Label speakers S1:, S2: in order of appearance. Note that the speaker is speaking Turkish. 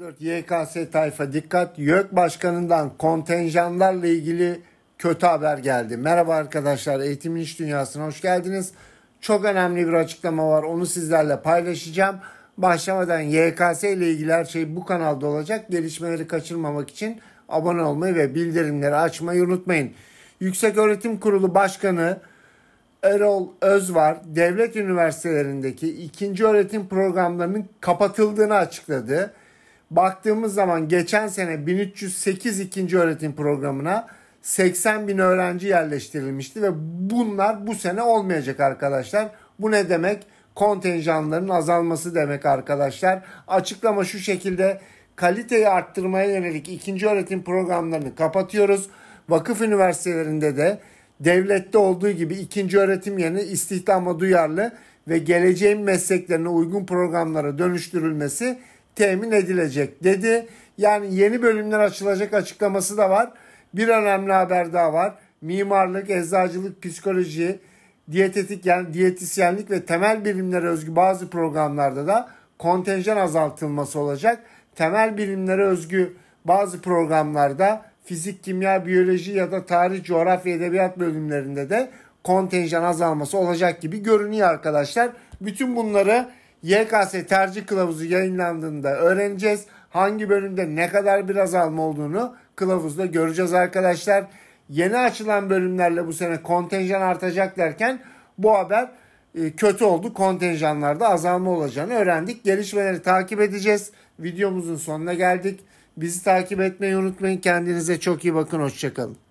S1: 24 YKS tayfa dikkat. YÖK Başkanı'ndan kontenjanlarla ilgili kötü haber geldi. Merhaba arkadaşlar Eğitim İş dünyasına hoş geldiniz. Çok önemli bir açıklama var onu sizlerle paylaşacağım. Başlamadan YKS ile ilgili her şey bu kanalda olacak. Gelişmeleri kaçırmamak için abone olmayı ve bildirimleri açmayı unutmayın. Yüksek Öğretim Kurulu Başkanı Erol Özvar devlet üniversitelerindeki ikinci öğretim programlarının kapatıldığını açıkladı baktığımız zaman geçen sene 1308 ikinci öğretim programına 80 bin öğrenci yerleştirilmişti ve bunlar bu sene olmayacak arkadaşlar. Bu ne demek? Kontenjanların azalması demek arkadaşlar. Açıklama şu şekilde kaliteyi arttırmaya yönelik ikinci öğretim programlarını kapatıyoruz. Vakıf üniversitelerinde de devlette olduğu gibi ikinci öğretim yerine istihdama duyarlı ve geleceğin mesleklerine uygun programlara dönüştürülmesi temin edilecek dedi. Yani yeni bölümler açılacak açıklaması da var. Bir önemli haber daha var. Mimarlık, eczacılık, psikoloji, diyetetik yani diyetisyenlik ve temel bilimlere özgü bazı programlarda da kontenjan azaltılması olacak. Temel bilimlere özgü bazı programlarda fizik, kimya, biyoloji ya da tarih, coğrafya, edebiyat bölümlerinde de kontenjan azalması olacak gibi görünüyor arkadaşlar. Bütün bunları YKS tercih kılavuzu yayınlandığında öğreneceğiz. Hangi bölümde ne kadar bir azalma olduğunu kılavuzda göreceğiz arkadaşlar. Yeni açılan bölümlerle bu sene kontenjan artacak derken bu haber e, kötü oldu. Kontenjanlarda azalma olacağını öğrendik. Gelişmeleri takip edeceğiz. Videomuzun sonuna geldik. Bizi takip etmeyi unutmayın. Kendinize çok iyi bakın. Hoşçakalın.